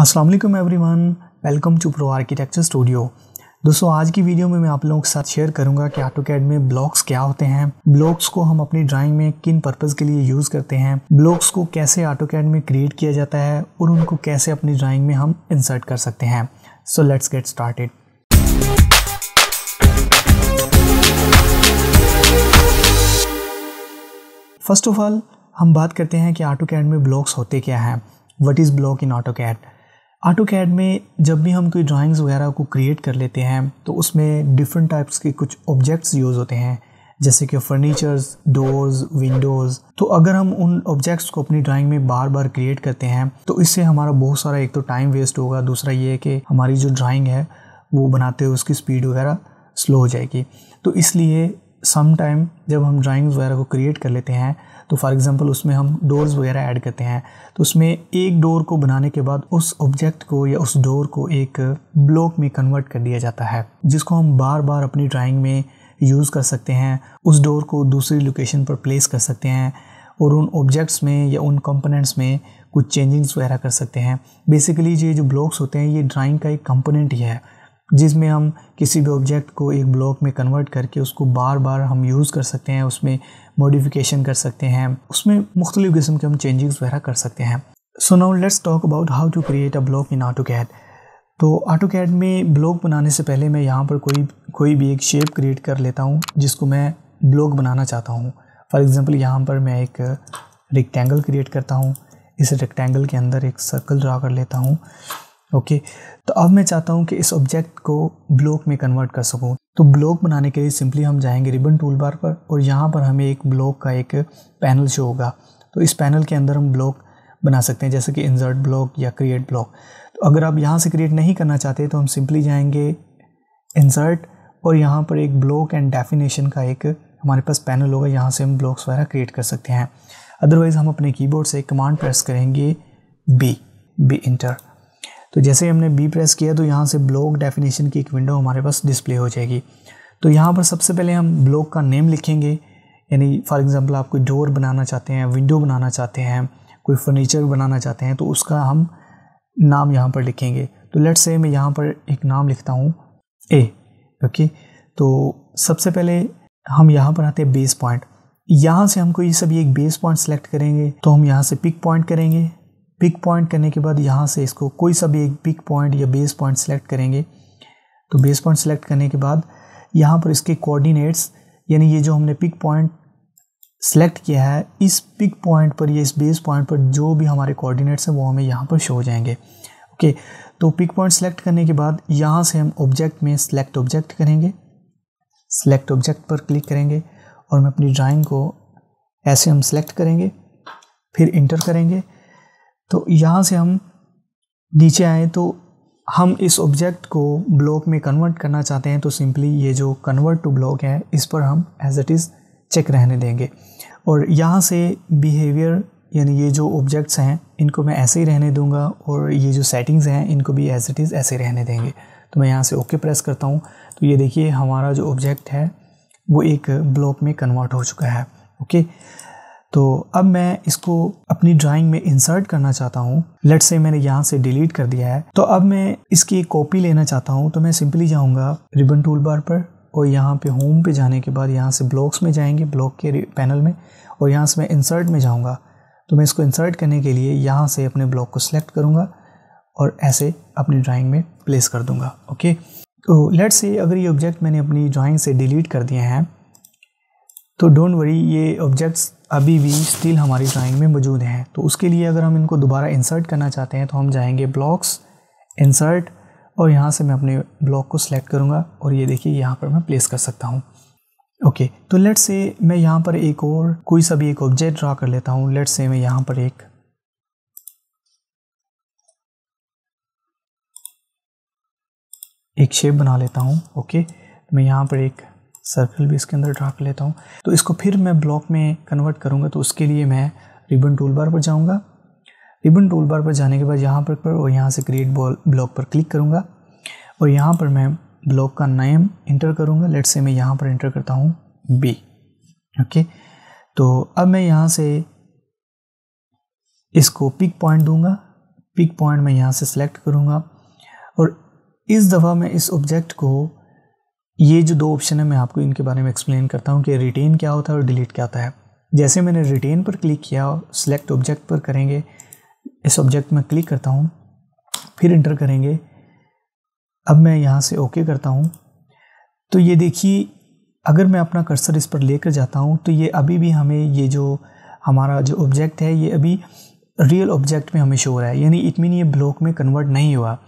अस्सलाम वालेकुम everyone welcome to pro architecture studio दोस्तों आज की वीडियो में मैं आप लोगों के साथ शेयर करूंगा कि ऑटो कैड में ब्लॉक्स क्या होते हैं ब्लॉक्स को हम अपनी ड्राइंग में किन पर्पज़ के लिए यूज़ करते हैं ब्लॉक्स को कैसे ऑटो कैड में क्रिएट किया जाता है और उनको कैसे अपनी ड्राइंग में हम इंसर्ट कर सकते हैं so let's get started first of all हम बात करते हैं कि ऑटो कैड में ब्लॉक्स होते क्या हैं what is block in AutoCAD AutoCAD में जब भी हम कोई ड्राइंग्स वगैरह को क्रिएट कर लेते हैं तो उसमें डिफरेंट टाइप्स के कुछ ऑब्जेक्ट्स यूज़ होते हैं जैसे कि फर्नीचर्स डोर्स विंडोज़ तो अगर हम उन ऑब्जेक्ट्स को अपनी ड्राइंग में बार बार क्रिएट करते हैं तो इससे हमारा बहुत सारा एक तो टाइम वेस्ट होगा दूसरा ये है कि हमारी जो ड्राइंग है वो बनाते हुए उसकी स्पीड वगैरह स्लो हो जाएगी तो इसलिए सम टाइम जब हम ड्राइंग्स वगैरह को क्रिएट कर लेते हैं तो फॉर एग्जांपल उसमें हम डोर्स वगैरह ऐड करते हैं तो उसमें एक डोर को बनाने के बाद उस ऑब्जेक्ट को या उस डोर को एक ब्लॉक में कन्वर्ट कर दिया जाता है जिसको हम बार बार अपनी ड्राइंग में यूज़ कर सकते हैं उस डोर को दूसरी लोकेशन पर प्लेस कर सकते हैं और उन ऑब्जेक्ट्स में या उन कंपोनेंट्स में कुछ चेंजिंग्स वगैरह कर सकते हैं बेसिकली ये जो ब्लॉक्स होते हैं ये ड्राइंग का एक कंपोनेंट ही है जिसमें हम किसी भी ऑब्जेक्ट को एक ब्लॉक में कन्वर्ट करके उसको बार बार हम यूज़ कर सकते हैं उसमें मॉडिफिकेशन कर सकते हैं उसमें मुख्तलिफ़ किस्म के हम चेंजिंग्स वगैरह कर सकते हैं so now let's talk about how to create a block in AutoCAD तो ऑटो कैड में ब्लॉक बनाने से पहले मैं यहाँ पर कोई कोई भी एक शेप क्रिएट कर लेता हूँ जिसको मैं ब्लॉक बनाना चाहता हूँ फॉर एग्ज़ाम्पल यहाँ पर मैं एक रेक्टेंगल क्रिएट करता हूँ इस रेक्टेंगल के अंदर एक सर्कल ड्रा कर लेता हूँ ओके तो अब मैं चाहता हूँ कि इस ऑब्जेक्ट को ब्लॉक में कन्वर्ट कर सकूँ तो ब्लॉक बनाने के लिए सिंपली हम जाएंगे रिबन टूल बार पर और यहाँ पर हमें एक ब्लॉक का एक पैनल शो होगा तो इस पैनल के अंदर हम ब्लॉक बना सकते हैं जैसे कि इंसर्ट ब्लॉक या क्रिएट ब्लॉक तो अगर आप यहाँ से क्रिएट नहीं करना चाहते तो हम सिंपली जाएंगे इंसर्ट और यहाँ पर एक ब्लॉक एंड डेफिनेशन का एक हमारे पास पैनल होगा यहाँ से हम ब्लॉक्स वगैरह क्रिएट कर सकते हैं अदरवाइज़ हम अपने कीबोर्ड से कमांड प्रेस करेंगे बी बी इंटर तो जैसे हमने बी प्रेस किया तो यहाँ से ब्लॉक डेफिनेशन की एक विंडो हमारे पास डिस्प्ले हो जाएगी तो यहाँ पर सबसे पहले हम ब्लॉक का नेम लिखेंगे यानी फॉर एग्ज़ाम्पल आप कोई डोर बनाना चाहते हैं विंडो बनाना चाहते हैं कोई फर्नीचर बनाना चाहते हैं तो उसका हम नाम यहाँ पर लिखेंगे तो लेट्स से मैं यहाँ पर एक नाम लिखता हूँ ए ओके तो सबसे पहले हम यहाँ पर आते हैं बेस पॉइंट यहाँ से हमको ये सब एक बेस पॉइंट सेलेक्ट करेंगे तो हम यहाँ से पिक पॉइंट करेंगे पिक पॉइंट करने के बाद यहाँ से इसको कोई सा भी एक पिक पॉइंट या बेस पॉइंट सेलेक्ट करेंगे तो बेस पॉइंट सेलेक्ट करने के बाद यहाँ पर इसके कोऑर्डिनेट्स यानी ये जो हमने पिक पॉइंट सेलेक्ट किया है इस पिक पॉइंट पर या इस बेस पॉइंट पर जो भी हमारे कोऑर्डिनेट्स हैं वो हमें यहाँ पर शो हो जाएंगे ओके तो पिक पॉइंट सेलेक्ट करने के बाद यहाँ से हम ऑब्जेक्ट में सेलेक्ट ऑब्जेक्ट करेंगे सेलेक्ट ऑब्जेक्ट पर क्लिक करेंगे और हम अपनी ड्राइंग को ऐसे हम सेलेक्ट करेंगे फिर इंटर करेंगे तो यहाँ से हम नीचे आए तो हम इस ऑब्जेक्ट को ब्लॉक में कन्वर्ट करना चाहते हैं तो सिंपली ये जो कन्वर्ट टू ब्लॉक है इस पर हम एज इट इज़ चेक रहने देंगे और यहाँ से बिहेवियर यानी ये जो ऑब्जेक्ट्स हैं इनको मैं ऐसे ही रहने दूंगा और ये जो सेटिंग्स हैं इनको भी एज इट इज़ ऐसे रहने देंगे तो मैं यहाँ से ओके प्रेस करता हूँ तो ये देखिए हमारा जो ऑब्जेक्ट है वो एक ब्लॉक में कन्वर्ट हो चुका है ओके तो अब मैं इसको अपनी ड्राइंग में इंसर्ट करना चाहता हूँ लेट से मैंने यहाँ से डिलीट कर दिया है तो अब मैं इसकी एक कॉपी लेना चाहता हूँ तो मैं सिंपली जाऊँगा रिबन टूल बार पर और यहाँ पे होम पे जाने के बाद यहाँ से ब्लॉक्स में जाएंगे ब्लॉक के पैनल में और यहाँ से मैं इंसर्ट में जाऊँगा तो मैं इसको इंसर्ट करने के लिए यहाँ से अपने ब्लॉक को सिलेक्ट करूँगा और ऐसे अपनी ड्राइंग में प्लेस कर दूँगा ओके तो लेट से अगर ये ऑब्जेक्ट मैंने अपनी ड्राइंग से डिलीट कर दिए हैं तो डोंट वरी ये ऑब्जेक्ट्स अभी भी स्टिल हमारी ड्राइंग में मौजूद हैं तो उसके लिए अगर हम इनको दोबारा इंसर्ट करना चाहते हैं तो हम जाएंगे ब्लॉक्स इंसर्ट और यहाँ से मैं अपने ब्लॉक को सिलेक्ट करूँगा और ये देखिए यहाँ पर मैं प्लेस कर सकता हूँ ओके तो लेट्स से मैं यहाँ पर एक और कोई सा भी एक ऑब्जेक्ट ड्रा कर लेता हूँ लेट से मैं यहाँ पर एक एक शेप बना लेता हूँ ओके मैं यहाँ पर एक सर्कल भी इसके अंदर ड्रा कर लेता हूँ तो इसको फिर मैं ब्लॉक में कन्वर्ट करूँगा तो उसके लिए मैं रिबन टूल बार पर जाऊँगा रिबन टूल बार पर जाने के बाद यहाँ पर, और यहाँ से क्रिएट बॉल ब्लॉक पर क्लिक करूँगा और यहाँ पर मैं ब्लॉक का नेम इंटर करूँगा लेट से मैं यहाँ पर इंटर करता हूँ बी ओके तो अब मैं यहाँ से इसको पिक पॉइंट दूंगा पिक पॉइंट मैं यहाँ से सेलेक्ट करूँगा और इस दफ़ा मैं इस ऑब्जेक्ट को ये जो दो ऑप्शन है मैं आपको इनके बारे में एक्सप्लेन करता हूँ कि रिटेन क्या होता है और डिलीट क्या होता है जैसे मैंने रिटेन पर क्लिक किया सेलेक्ट ऑब्जेक्ट पर करेंगे इस ऑब्जेक्ट में क्लिक करता हूँ फिर इंटर करेंगे अब मैं यहाँ से ओके करता हूँ तो ये देखिए अगर मैं अपना कर्सर इस पर लेकर जाता हूँ तो ये अभी भी हमें ये जो हमारा जो ऑब्जेक्ट है ये अभी रियल ऑब्जेक्ट में हमें शो हो रहा है यानी इतमिन ये ब्लॉक में कन्वर्ट नहीं हुआ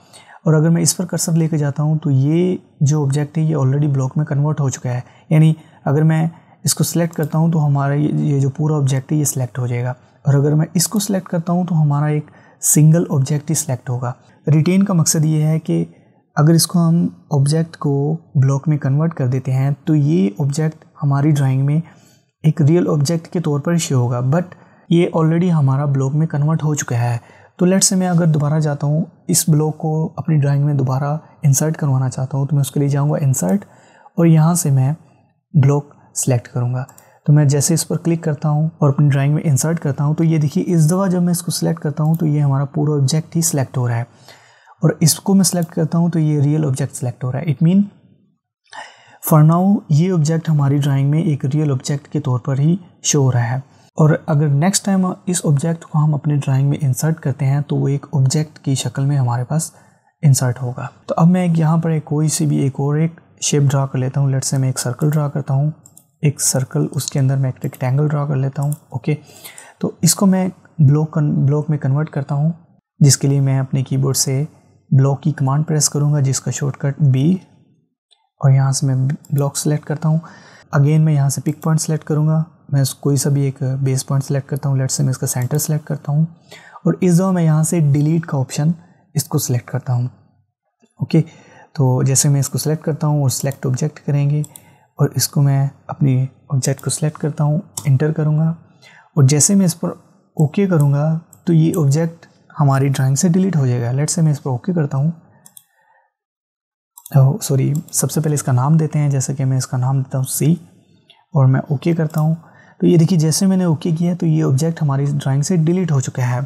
और अगर मैं इस पर कर्सर लेके जाता हूँ तो ये जो ऑब्जेक्ट है ये ऑलरेडी ब्लॉक में कन्वर्ट हो चुका है यानी अगर मैं इसको सिलेक्ट करता हूँ तो हमारा ये, ये जो पूरा ऑब्जेक्ट है ये सिलेक्ट हो जाएगा और अगर मैं इसको सिलेक्ट करता हूँ तो हमारा एक सिंगल ऑब्जेक्ट ही सिलेक्ट होगा रिटेन का मकसद ये है कि अगर इसको हम ऑब्जेक्ट को ब्लॉक में कन्वर्ट कर देते हैं तो ये ऑब्जेक्ट हमारी ड्राइंग में एक रियल ऑब्जेक्ट के तौर पर शो होगा बट ये ऑलरेडी हमारा ब्लॉक में कन्वर्ट हो चुका है तो लेट से मैं अगर दोबारा जाता हूँ इस ब्लॉक को अपनी ड्राइंग में दोबारा इंसर्ट करवाना चाहता हूँ तो मैं उसके लिए जाऊँगा इंसर्ट और यहाँ से मैं ब्लॉक सेलेक्ट करूँगा तो मैं जैसे इस पर क्लिक करता हूँ और अपनी ड्राइंग में इंसर्ट करता हूँ तो ये देखिए इस दफ़ा जब मैं इसको सिलेक्ट करता हूँ तो ये हमारा पूरा ऑब्जेक्ट ही सिलेक्ट हो रहा है और इसको मैं सिलेक्ट करता हूँ तो ये रियल ऑब्जेक्ट सेलेक्ट हो रहा है इट मीन फॉर नाउ ये ऑब्जेक्ट हमारी ड्राइंग में एक रियल ऑब्जेक्ट के तौर पर ही शो हो रहा है और अगर नेक्स्ट टाइम इस ऑब्जेक्ट को हम अपने ड्राइंग में इंसर्ट करते हैं तो वो एक ऑब्जेक्ट की शक्ल में हमारे पास इंसर्ट होगा तो अब मैं एक यहाँ पर एक कोई सी भी एक और एक शेप ड्रा कर लेता हूँ लेट से मैं एक सर्कल ड्रा करता हूँ एक सर्कल उसके अंदर मैं एक रेक्टेंगल ड्रा कर लेता हूँ ओके तो इसको मैं ब्लॉक ब्लॉक में कन्वर्ट करता हूँ जिसके लिए मैं अपने कीबोर्ड से ब्लॉक की कमांड प्रेस करूँगा जिसका शॉर्टकट बी और यहाँ से मैं ब्लॉक सेलेक्ट करता हूँ अगेन मैं यहाँ से पिक पॉइंट सेलेक्ट करूँगा मैं कोई सा भी एक बेस पॉइंट सेलेक्ट करता हूँ लेट से मैं इसका सेंटर सेलेक्ट करता हूँ और इस दौर मैं यहाँ से डिलीट का ऑप्शन इसको सेलेक्ट करता हूँ ओके तो जैसे मैं इसको सेलेक्ट करता हूँ और सेलेक्ट ऑब्जेक्ट करेंगे और इसको मैं अपने ऑब्जेक्ट को सिलेक्ट करता हूँ इंटर करूँगा और जैसे मैं इस पर ओके करूँगा तो ये ऑब्जेक्ट हमारी ड्राइंग से डिलीट हो जाएगा लेट से मैं इस पर ओके करता हूँ तो सॉरी सबसे पहले इसका नाम देते हैं जैसे कि मैं इसका नाम देता हूँ सी और मैं ओके करता हूँ तो ये देखिए जैसे मैंने ओके किया तो ये ऑब्जेक्ट हमारी ड्राइंग से डिलीट हो चुका है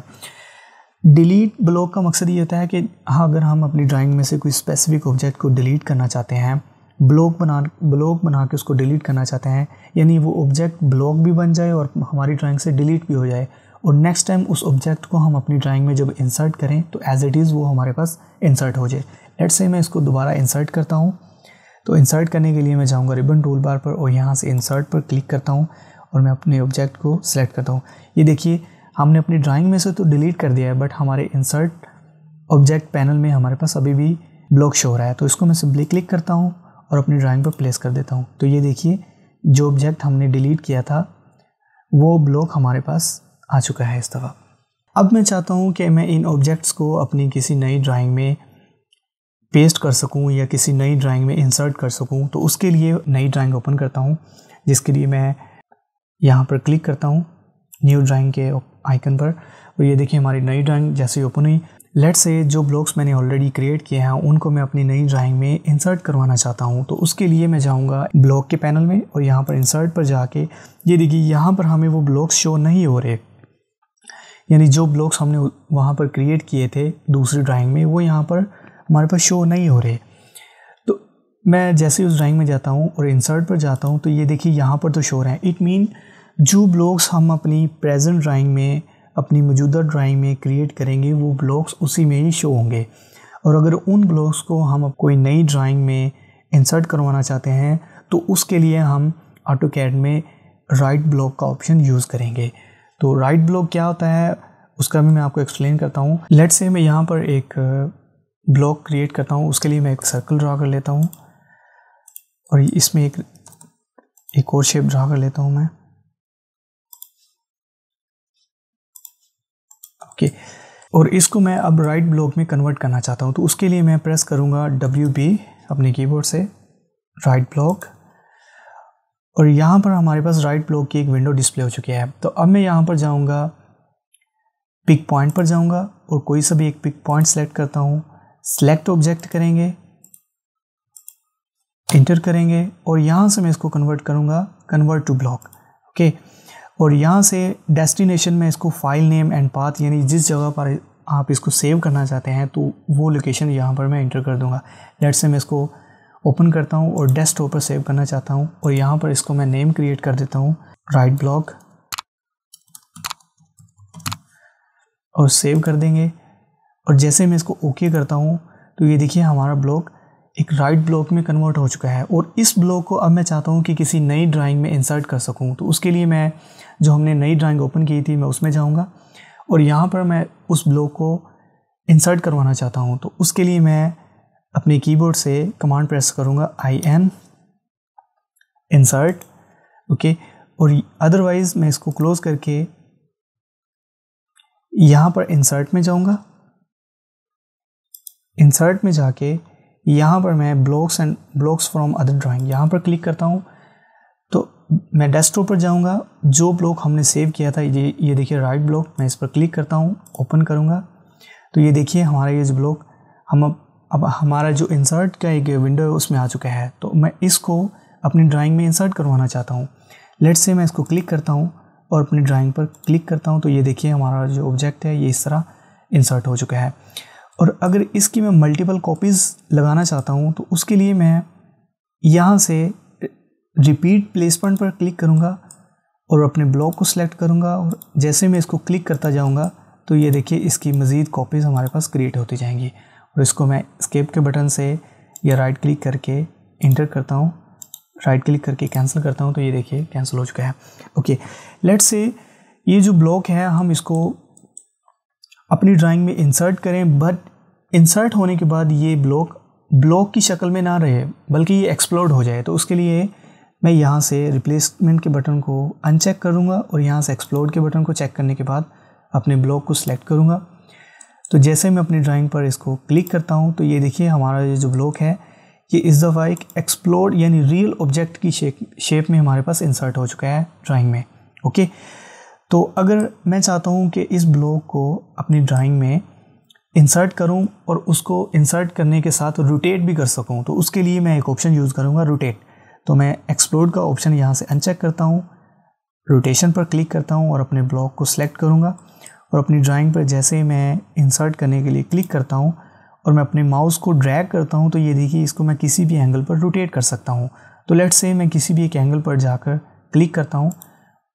डिलीट ब्लॉक का मकसद ये होता है कि हाँ अगर हम अपनी ड्राइंग में से कोई स्पेसिफिक ऑब्जेक्ट को डिलीट करना चाहते हैं ब्लॉक बना ब्लॉक बना के उसको डिलीट करना चाहते हैं यानी वो ऑब्जेक्ट ब्लॉक भी बन जाए और हमारी ड्राइंग से डिलीट भी हो जाए और नेक्स्ट टाइम उस ऑब्जेक्ट को हम अपनी ड्राइंग में जब इंसर्ट करें तो एज इट इज़ वो हमारे पास इंसर्ट हो जाए लेट से मैं इसको दोबारा इंसर्ट करता हूँ तो इंसर्ट करने के लिए मैं जाऊँगा रिबन टूल बार पर और यहाँ से इंसर्ट पर क्लिक करता हूँ और मैं अपने ऑब्जेक्ट को सिलेक्ट करता हूँ ये देखिए हमने अपनी ड्राइंग में से तो डिलीट कर दिया है बट हमारे इंसर्ट ऑब्जेक्ट पैनल में हमारे पास अभी भी ब्लॉक शो हो रहा है तो इसको मैं सिंपली क्लिक करता हूँ और अपनी ड्राइंग पर प्लेस कर देता हूँ तो ये देखिए जो ऑब्जेक्ट हमने डिलीट किया था वो ब्लॉक हमारे पास आ चुका है इस दफ़ा अब मैं चाहता हूँ कि मैं इन ऑब्जेक्ट्स को अपनी किसी नई ड्राइंग में पेस्ट कर सकूँ या किसी नई ड्राइंग में इंसर्ट कर सकूँ तो उसके लिए नई ड्राइंग ओपन करता हूँ जिसके लिए मैं यहाँ पर क्लिक करता हूँ न्यू ड्राइंग के आइकन पर और ये देखिए हमारी नई ड्राइंग जैसे ओपन हुई लेट्स से जो ब्लॉक्स मैंने ऑलरेडी क्रिएट किए हैं उनको मैं अपनी नई ड्राइंग में इंसर्ट करवाना चाहता हूँ तो उसके लिए मैं जाऊँगा ब्लॉक के पैनल में और यहाँ पर इंसर्ट पर जाके ये देखिए यहाँ पर हमें वो ब्लॉक्स शो नहीं हो रहे यानी जो ब्लॉक्स हमने वहाँ पर क्रिएट किए थे दूसरी ड्राइंग में वो यहाँ पर हमारे पास शो नहीं हो रहे तो मैं जैसे उस ड्राइंग में जाता हूँ और इंसर्ट पर जाता हूँ तो ये देखिए यहाँ पर तो शो रहे हैं इट मीन जो ब्लॉग्स हम अपनी प्रेजेंट ड्राइंग में अपनी मौजूदा ड्राइंग में क्रिएट करेंगे वो ब्लॉग्स उसी में ही शो होंगे और अगर उन ब्लॉग्स को हम कोई नई ड्राइंग में इंसर्ट करवाना चाहते हैं तो उसके लिए हम ऑटो कैड में राइट ब्लॉक का ऑप्शन यूज़ करेंगे तो राइट ब्लॉक क्या होता है उसका भी मैं आपको एक्सप्लेन करता हूँ लेट से मैं यहाँ पर एक ब्लॉक uh, क्रिएट करता हूँ उसके लिए मैं एक सर्कल ड्रा कर लेता हूँ और इसमें एक एक और शेप ड्रा कर लेता हूँ मैं ओके और इसको मैं अब राइट ब्लॉक में कन्वर्ट करना चाहता हूँ तो उसके लिए मैं प्रेस करूँगा डब्ल्यू बी अपने कीबोर्ड से राइट ब्लॉक और यहाँ पर हमारे पास राइट ब्लॉक की एक विंडो डिस्प्ले हो चुकी है तो अब मैं यहाँ पर जाऊँगा पिक पॉइंट पर जाऊँगा और कोई सा भी एक पिक पॉइंट सेलेक्ट करता हूँ सेलेक्ट ऑब्जेक्ट करेंगे इंटर करेंगे और यहाँ से मैं इसको कन्वर्ट करूँगा convert to block okay okay. और यहाँ से डेस्टिनेशन में इसको फाइल नेम एंड पाथ यानी जिस जगह पर आप इसको सेव करना चाहते हैं तो वो लोकेशन यहाँ पर मैं इंटर कर दूँगा लेट्स से मैं इसको ओपन करता हूँ और डेस्क पर सेव करना चाहता हूँ और यहाँ पर इसको मैं नेम क्रिएट कर देता हूँ राइट ब्लॉक और सेव कर देंगे और जैसे मैं इसको ओके करता हूँ तो ये देखिए हमारा ब्लॉक एक राइट ब्लॉक में कन्वर्ट हो चुका है और इस ब्लॉक को अब मैं चाहता हूँ कि किसी नई ड्राइंग में इंसर्ट कर सकूँ तो उसके लिए मैं जो हमने नई ड्राइंग ओपन की थी मैं उसमें जाऊँगा और यहाँ पर मैं उस ब्लॉक को इंसर्ट करवाना चाहता हूँ तो उसके लिए मैं अपने कीबोर्ड से कमांड प्रेस करूँगा आई एन इंसर्ट ओके और अदरवाइज़ मैं इसको क्लोज़ करके यहाँ पर इंसर्ट में जाऊँगा इंसर्ट में जाके यहाँ पर मैं blocks and blocks from other drawing यहाँ पर क्लिक करता हूँ तो मैं डेस्कटॉप पर जाऊँगा जो ब्लॉक हमने सेव किया था ये ये देखिए राइट ब्लॉक मैं इस पर क्लिक करता हूँ ओपन करूँगा तो ये देखिए हमारा ये जो ब्लॉक हम अब अब हमारा जो इंसर्ट का एक विंडो है उसमें आ चुका है तो मैं इसको अपनी ड्राइंग में इंसर्ट करवाना चाहता हूँ लेट्स से मैं इसको क्लिक करता हूँ और अपनी ड्राइंग पर क्लिक करता हूँ तो ये देखिए हमारा जो ऑब्जेक्ट है ये इस तरह इंसर्ट हो चुका है और अगर इसकी मैं मल्टीपल कॉपीज़ लगाना चाहता हूँ तो उसके लिए मैं यहाँ से रिपीट प्लेसमेंट पर क्लिक करूँगा और अपने ब्लॉक को सिलेक्ट करूँगा और जैसे मैं इसको क्लिक करता जाऊँगा तो ये देखिए इसकी मज़ीद कॉपीज़ हमारे पास क्रिएट होती जाएंगी और इसको मैं स्केप के बटन से या राइट क्लिक करके इंटर करता हूँ राइट क्लिक करके कैंसिल करता हूँ तो ये देखिए कैंसिल हो चुका है ओके लेट्स से ये जो ब्लॉक है हम इसको अपनी ड्राइंग में इंसर्ट करें बट इंसर्ट होने के बाद ये ब्लॉक ब्लॉक की शक्ल में ना रहे बल्कि ये एक्सप्लोर्ड हो जाए तो उसके लिए मैं यहाँ से रिप्लेसमेंट के बटन को अनचेक करूँगा और यहाँ से एक्सप्लोर्ड के बटन को चेक करने के बाद अपने ब्लॉक को सिलेक्ट करूँगा तो जैसे मैं अपनी ड्राइंग पर इसको क्लिक करता हूँ तो ये देखिए हमारा ये जो ब्लॉक है ये इस दफ़ा एक एक्सप्लोर्ड यानी रियल ऑब्जेक्ट की शेप शेप में हमारे पास इंसर्ट हो चुका है ड्राइंग में ओके तो अगर मैं चाहता हूँ कि इस ब्लॉक को अपनी ड्राइंग में इंसर्ट करूँ और उसको इंसर्ट करने के साथ रोटेट भी कर सकूँ तो उसके लिए मैं एक ऑप्शन यूज़ करूँगा रोटेट तो मैं एक्सप्लोर का ऑप्शन यहाँ से अनचेक करता हूँ रोटेशन पर क्लिक करता हूँ और अपने ब्लॉक को सिलेक्ट करूँगा और अपनी ड्राइंग पर जैसे ही मैं इंसर्ट करने के लिए क्लिक करता हूँ और मैं अपने माउस को ड्रैग करता हूँ तो ये देखिए इसको मैं किसी भी एंगल पर रोटेट कर सकता हूँ तो लेट्स से मैं किसी भी एक एंगल पर जाकर क्लिक करता हूँ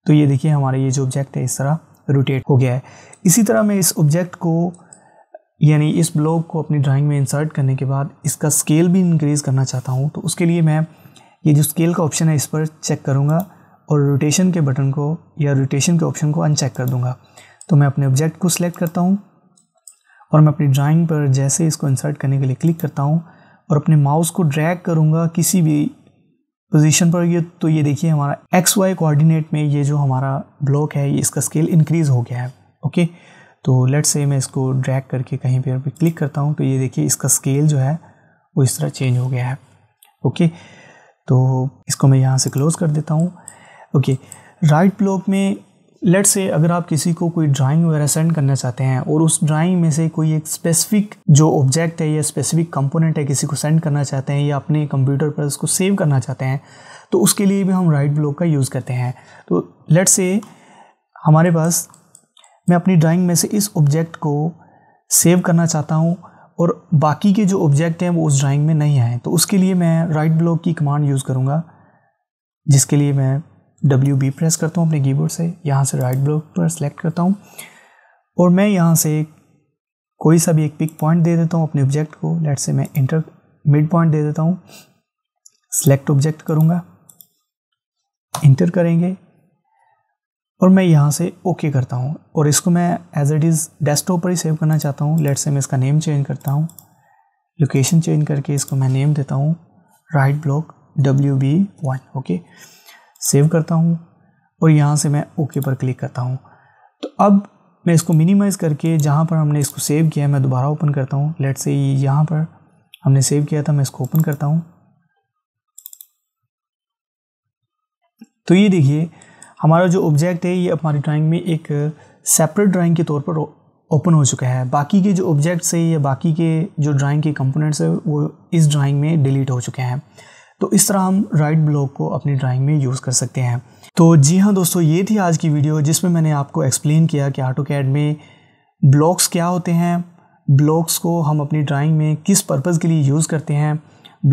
तो ये देखिए हमारा ये जो ऑब्जेक्ट है इस तरह रोटेट हो गया है इसी तरह मैं इस ऑब्जेक्ट को यानी इस ब्लॉक को अपनी ड्राइंग में इंसर्ट करने के बाद इसका स्केल भी इंक्रीज़ करना चाहता हूँ तो उसके लिए मैं ये जो स्केल का ऑप्शन है इस पर चेक करूँगा और रोटेशन के बटन को या रोटेशन के ऑप्शन को अनचेक कर दूँगा तो मैं अपने ऑब्जेक्ट को सिलेक्ट करता हूँ और मैं अपनी ड्राइंग पर जैसे इसको इंसर्ट करने के लिए क्लिक करता हूँ और अपने माउस को ड्रैग करूँगा किसी भी पोजीशन पर ये तो ये देखिए हमारा एक्स वाई कोऑर्डिनेट में ये जो हमारा ब्लॉक है इसका स्केल इंक्रीज़ हो गया है ओके तो लेट से मैं इसको ड्रैग करके कहीं पर भी क्लिक करता हूँ तो ये देखिए इसका स्केल जो है वो इस तरह चेंज हो गया है ओके तो इसको मैं यहाँ से क्लोज़ कर देता हूँ ओके राइट ब्लॉक में लेट से अगर आप किसी को कोई ड्राइंग वगैरह सेंड करना चाहते हैं और उस ड्राइंग में से कोई एक स्पेसिफिक जो ऑब्जेक्ट है या स्पेसिफिक कंपोनेंट है किसी को सेंड करना चाहते हैं या अपने कंप्यूटर पर उसको सेव करना चाहते हैं तो उसके लिए भी हम राइट ब्लॉक का यूज़ करते हैं तो लेट से हमारे पास मैं अपनी ड्राइंग में से इस ऑब्जेक्ट को सेव करना चाहता हूँ और बाकी के जो ऑब्जेक्ट हैं वो उस ड्राइंग में नहीं आए तो उसके लिए मैं राइट ब्लॉक की कमांड यूज़ करूँगा जिसके लिए मैं डब्ल्यू बी प्रेस करता हूँ अपने कीबोर्ड से यहाँ से राइट ब्लॉक पर सेलेक्ट करता हूँ और मैं यहाँ से कोई सा भी एक पिक पॉइंट दे देता हूँ अपने ऑब्जेक्ट को लेट से मैं इंटर मिड पॉइंट दे देता हूँ सेलेक्ट ऑब्जेक्ट करूँगा इंटर करेंगे और मैं यहाँ से ओके okay करता हूँ और इसको मैं एज इट इज़ डेस्कटॉप पर ही सेव करना चाहता हूँ लेट से मैं इसका नेम चेंज करता हूँ लोकेशन चेंज करके इसको मैं नेम देता हूँ write block W B one okay save करता हूँ और यहाँ से मैं ओके पर क्लिक करता हूँ तो अब मैं इसको मिनिमाइज़ करके जहाँ पर हमने इसको सेव किया है मैं दोबारा ओपन करता हूँ लेट से यहाँ पर हमने सेव किया था मैं इसको ओपन करता हूँ तो ये देखिए हमारा जो ऑब्जेक्ट है ये हमारी ड्राइंग में एक सेपरेट ड्राइंग के तौर पर ओपन हो चुका है बाकी के जो ऑब्जेक्ट्स है या बाकी के जो ड्राइंग के कंपोनेंट्स है वो इस ड्राइंग में डिलीट हो चुके हैं तो इस तरह हम राइट ब्लॉक को अपनी ड्राइंग में यूज़ कर सकते हैं तो जी हाँ दोस्तों ये थी आज की वीडियो जिसमें मैंने आपको एक्सप्लेन किया कि आटो कैड में ब्लॉक्स क्या होते हैं ब्लॉक्स को हम अपनी ड्राइंग में किस पर्पज़ के लिए यूज़ करते हैं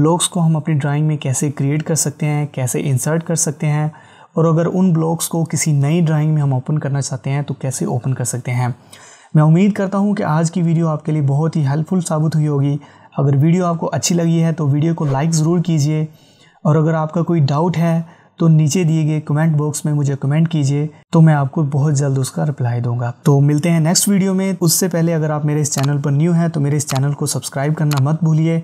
ब्लॉक्स को हम अपनी ड्राइंग में कैसे क्रिएट कर सकते हैं कैसे इंसर्ट कर सकते हैं और अगर उन ब्लॉक्स को किसी नई ड्राइंग में हम ओपन करना चाहते हैं तो कैसे ओपन कर सकते हैं मैं उम्मीद करता हूँ कि आज की वीडियो आपके लिए बहुत ही हेल्पफुल साबित हुई होगी अगर वीडियो आपको अच्छी लगी है तो वीडियो को लाइक ज़रूर कीजिए और अगर आपका कोई डाउट है तो नीचे दिए गए कमेंट बॉक्स में मुझे कमेंट कीजिए तो मैं आपको बहुत जल्द उसका रिप्लाई दूंगा तो मिलते हैं नेक्स्ट वीडियो में उससे पहले अगर आप मेरे इस चैनल पर न्यू हैं तो मेरे इस चैनल को सब्सक्राइब करना मत भूलिए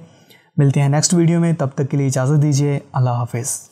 मिलते हैं नेक्स्ट वीडियो में तब तक के लिए इजाज़त दीजिए अल्लाह हाफिज़